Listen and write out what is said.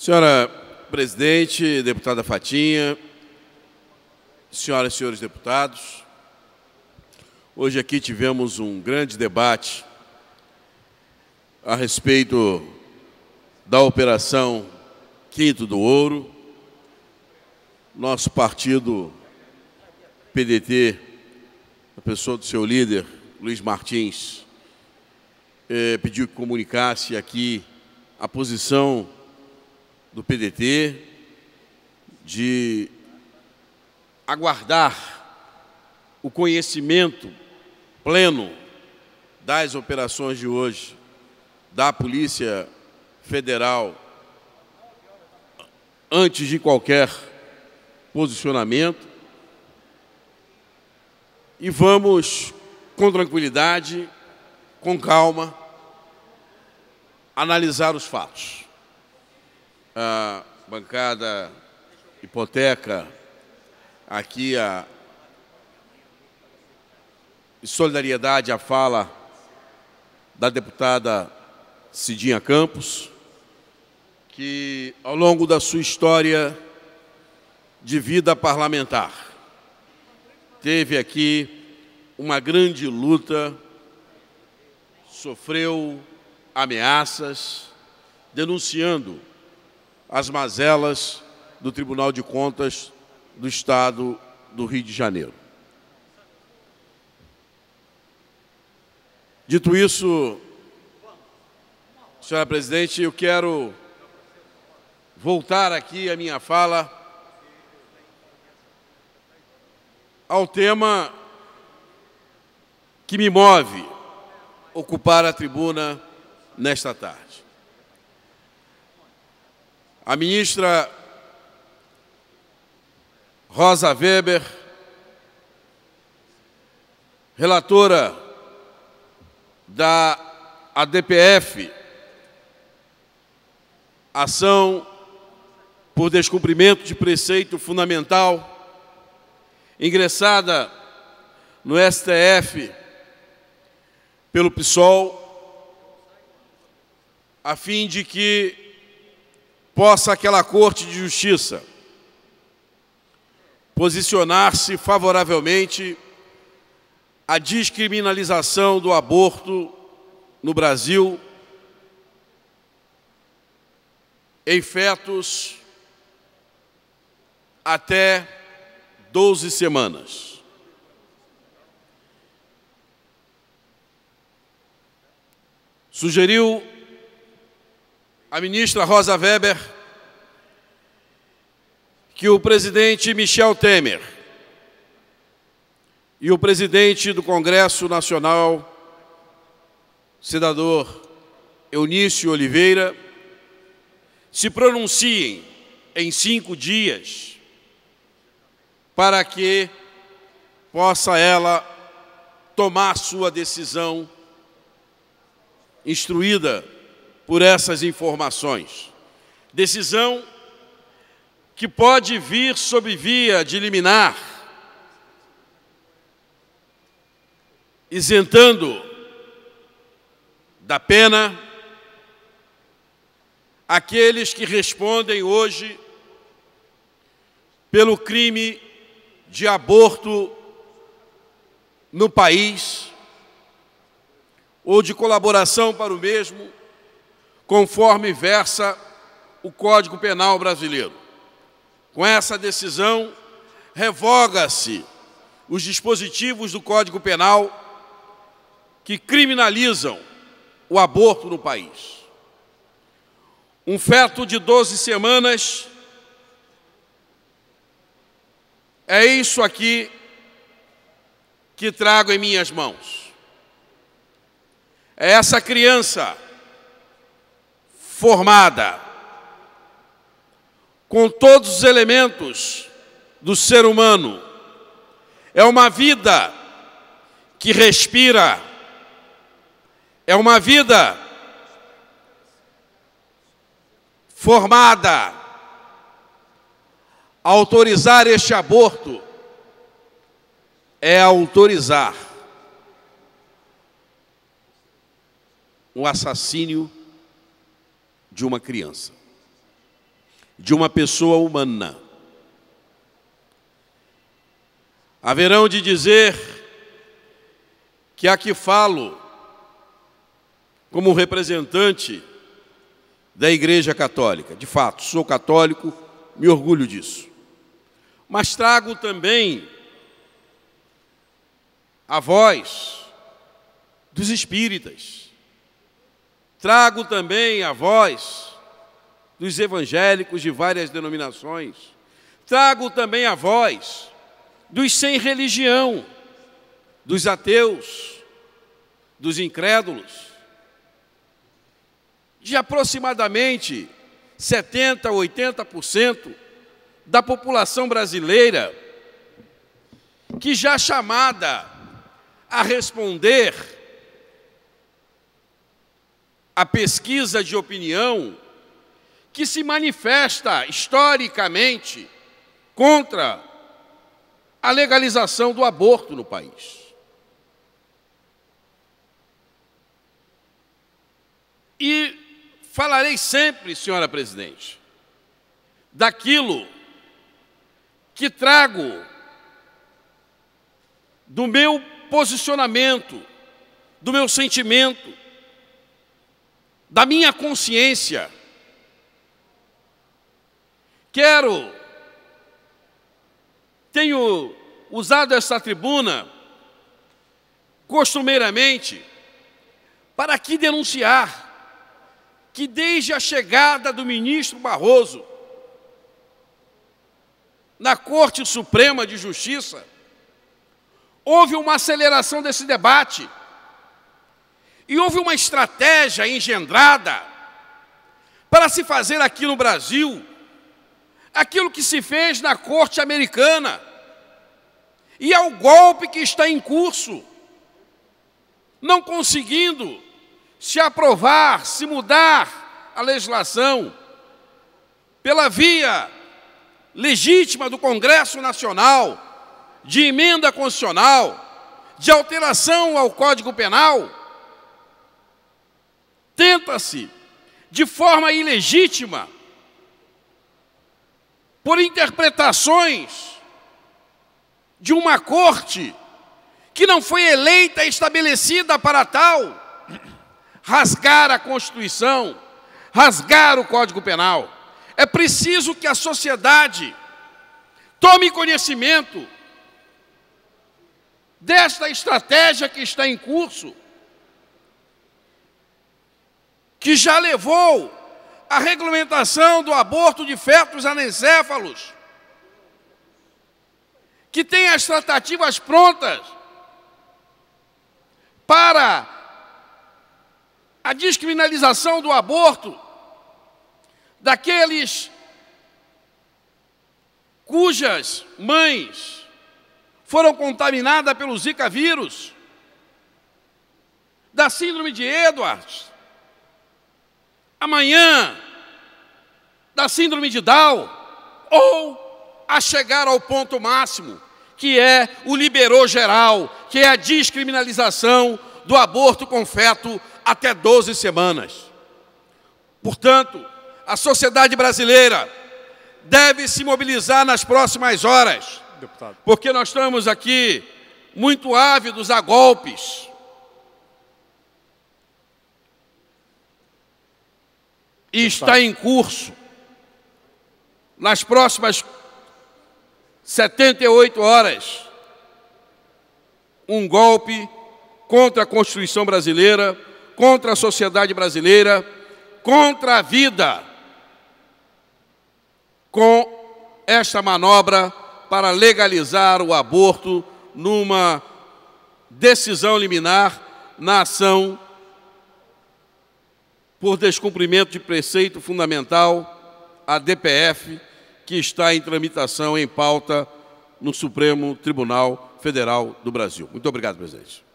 Senhora presidente, deputada Fatinha, senhoras e senhores deputados, hoje aqui tivemos um grande debate a respeito da operação Quinto do Ouro. Nosso partido PDT, a pessoa do seu líder, Luiz Martins, eh, pediu que comunicasse aqui a posição do PDT de aguardar o conhecimento pleno das operações de hoje da Polícia Federal antes de qualquer posicionamento e vamos com tranquilidade, com calma, analisar os fatos a bancada hipoteca, aqui a solidariedade à fala da deputada Cidinha Campos, que ao longo da sua história de vida parlamentar teve aqui uma grande luta, sofreu ameaças, denunciando as mazelas do Tribunal de Contas do Estado do Rio de Janeiro. Dito isso, senhora presidente, eu quero voltar aqui a minha fala ao tema que me move ocupar a tribuna nesta tarde a ministra Rosa Weber, relatora da ADPF, Ação por Descumprimento de Preceito Fundamental, ingressada no STF pelo PSOL, a fim de que possa aquela Corte de Justiça posicionar-se favoravelmente à descriminalização do aborto no Brasil em fetos até 12 semanas. Sugeriu a ministra Rosa Weber, que o presidente Michel Temer e o presidente do Congresso Nacional, senador Eunício Oliveira, se pronunciem em cinco dias para que possa ela tomar sua decisão instruída por essas informações. Decisão que pode vir sob via de liminar, isentando da pena aqueles que respondem hoje pelo crime de aborto no país ou de colaboração para o mesmo conforme versa o Código Penal brasileiro. Com essa decisão, revoga-se os dispositivos do Código Penal que criminalizam o aborto no país. Um feto de 12 semanas é isso aqui que trago em minhas mãos. É essa criança formada, com todos os elementos do ser humano. É uma vida que respira, é uma vida formada. Autorizar este aborto é autorizar o assassínio de uma criança, de uma pessoa humana. Haverão de dizer que aqui falo como representante da Igreja Católica. De fato, sou católico, me orgulho disso. Mas trago também a voz dos espíritas Trago também a voz dos evangélicos de várias denominações. Trago também a voz dos sem religião, dos ateus, dos incrédulos. De aproximadamente 70%, 80% da população brasileira que já chamada a responder a pesquisa de opinião que se manifesta historicamente contra a legalização do aborto no país. E falarei sempre, senhora presidente, daquilo que trago do meu posicionamento, do meu sentimento, da minha consciência. Quero, tenho usado essa tribuna costumeiramente para aqui denunciar que desde a chegada do ministro Barroso na Corte Suprema de Justiça, houve uma aceleração desse debate. E houve uma estratégia engendrada para se fazer aqui no Brasil aquilo que se fez na corte americana. E é o golpe que está em curso, não conseguindo se aprovar, se mudar a legislação pela via legítima do Congresso Nacional, de emenda constitucional, de alteração ao Código Penal, sustenta-se de forma ilegítima por interpretações de uma corte que não foi eleita, e estabelecida para tal, rasgar a Constituição, rasgar o Código Penal. É preciso que a sociedade tome conhecimento desta estratégia que está em curso que já levou à regulamentação do aborto de fetos anencéfalos, que tem as tratativas prontas para a descriminalização do aborto daqueles cujas mães foram contaminadas pelo Zika vírus, da síndrome de Edwards, amanhã da síndrome de Down ou a chegar ao ponto máximo, que é o liberou geral, que é a descriminalização do aborto com feto até 12 semanas. Portanto, a sociedade brasileira deve se mobilizar nas próximas horas, Deputado. porque nós estamos aqui muito ávidos a golpes e está em curso. Nas próximas 78 horas, um golpe contra a Constituição brasileira, contra a sociedade brasileira, contra a vida, com esta manobra para legalizar o aborto numa decisão liminar na ação por descumprimento de preceito fundamental, a DPF, que está em tramitação, em pauta, no Supremo Tribunal Federal do Brasil. Muito obrigado, presidente.